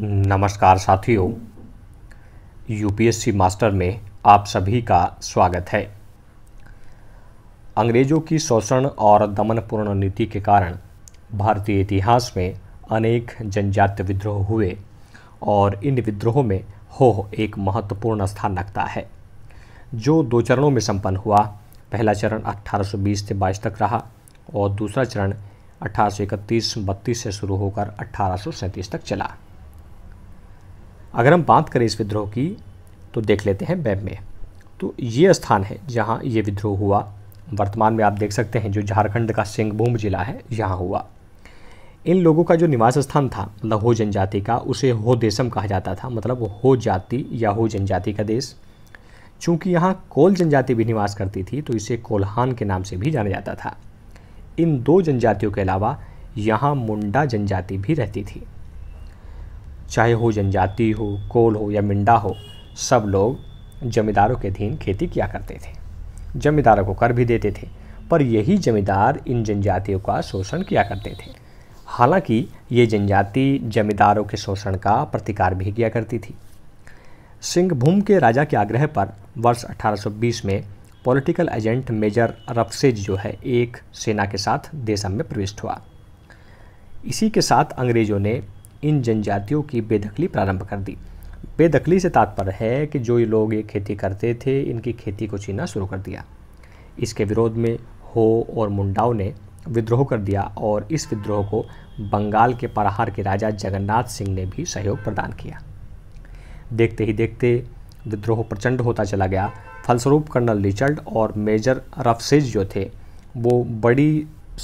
नमस्कार साथियों UPSC master में आप सभी का स्वागत है अंग्रेज़ों की शोषण और दमनपूर्ण नीति के कारण भारतीय इतिहास में अनेक जनजातीय विद्रोह हुए और इन विद्रोहों में हो एक महत्वपूर्ण स्थान रखता है जो दो चरणों में संपन्न हुआ पहला चरण 1820 से 22 तक रहा और दूसरा चरण अठारह सौ से शुरू होकर अठारह तक चला अगर हम बात करें इस विद्रोह की तो देख लेते हैं बैब में तो ये स्थान है जहाँ ये विद्रोह हुआ वर्तमान में आप देख सकते हैं जो झारखंड का सिंहभूम जिला है यहाँ हुआ इन लोगों का जो निवास स्थान था मतलब हो जनजाति का उसे हो देशम कहा जाता था मतलब हो जाति या हो जनजाति का देश चूँकि यहाँ कोल जनजाति भी निवास करती थी तो इसे कोल्हान के नाम से भी जाना जाता था इन दो जनजातियों के अलावा यहाँ मुंडा जनजाति भी रहती थी चाहे हो जनजाति हो कोल हो या मिंडा हो सब लोग जमींदारों के अधीन खेती किया करते थे जमींदारों को कर भी देते थे पर यही जमींदार इन जनजातियों का शोषण किया करते थे हालांकि ये जनजाति जमींदारों के शोषण का प्रतिकार भी किया करती थी सिंहभूम के राजा के आग्रह पर वर्ष 1820 में पॉलिटिकल एजेंट मेजर रफसेज जो है एक सेना के साथ देशम में प्रविष्ट हुआ इसी के साथ अंग्रेज़ों ने इन जनजातियों की बेदखली प्रारंभ कर दी बेदखली से तात्पर्य है कि जो ये लोग ये खेती करते थे इनकी खेती को छीनना शुरू कर दिया इसके विरोध में हो और मुंडाओं ने विद्रोह कर दिया और इस विद्रोह को बंगाल के पराहार के राजा जगन्नाथ सिंह ने भी सहयोग प्रदान किया देखते ही देखते विद्रोह प्रचंड होता चला गया फलस्वरूप कर्नल रिचर्ड और मेजर रफसेज जो थे वो बड़ी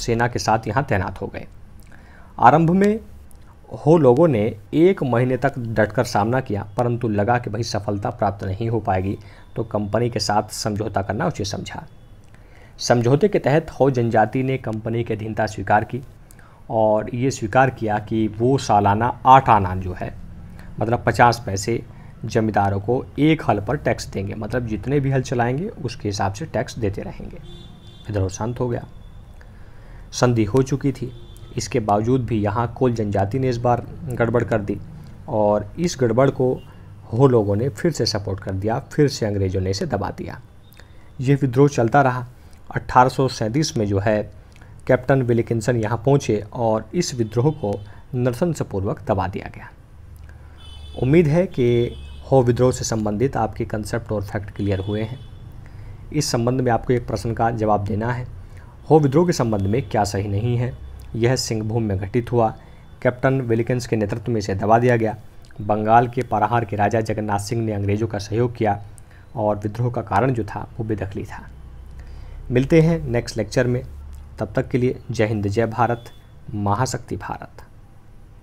सेना के साथ यहाँ तैनात हो गए आरंभ में हो लोगों ने एक महीने तक डटकर सामना किया परंतु लगा कि भाई सफलता प्राप्त नहीं हो पाएगी तो कंपनी के साथ समझौता करना उचित समझा समझौते के तहत हो जनजाति ने कंपनी की अधीनता स्वीकार की और ये स्वीकार किया कि वो सालाना आठ आना जो है मतलब पचास पैसे जमींदारों को एक हल पर टैक्स देंगे मतलब जितने भी हल चलाएंगे उसके हिसाब से टैक्स देते रहेंगे इधर शांत हो गया संधि हो चुकी थी इसके बावजूद भी यहाँ कोल जनजाति ने इस बार गड़बड़ कर दी और इस गड़बड़ को हो लोगों ने फिर से सपोर्ट कर दिया फिर से अंग्रेज़ों ने इसे दबा दिया ये विद्रोह चलता रहा अट्ठारह में जो है कैप्टन विलिकिंसन यहाँ पहुँचे और इस विद्रोह को नृसंसपूर्वक दबा दिया गया उम्मीद है कि हो विद्रोह से संबंधित आपके कंसेप्ट और फैक्ट क्लियर हुए हैं इस संबंध में आपको एक प्रश्न का जवाब देना है हो विद्रोह के संबंध में क्या सही नहीं है यह सिंहभूम में घटित हुआ कैप्टन विलिकन्स के नेतृत्व में इसे दबा दिया गया बंगाल के पाराहार के राजा जगन्नाथ सिंह ने अंग्रेज़ों का सहयोग किया और विद्रोह का कारण जो था वो बेदखली था मिलते हैं नेक्स्ट लेक्चर में तब तक के लिए जय हिंद जय भारत महाशक्ति भारत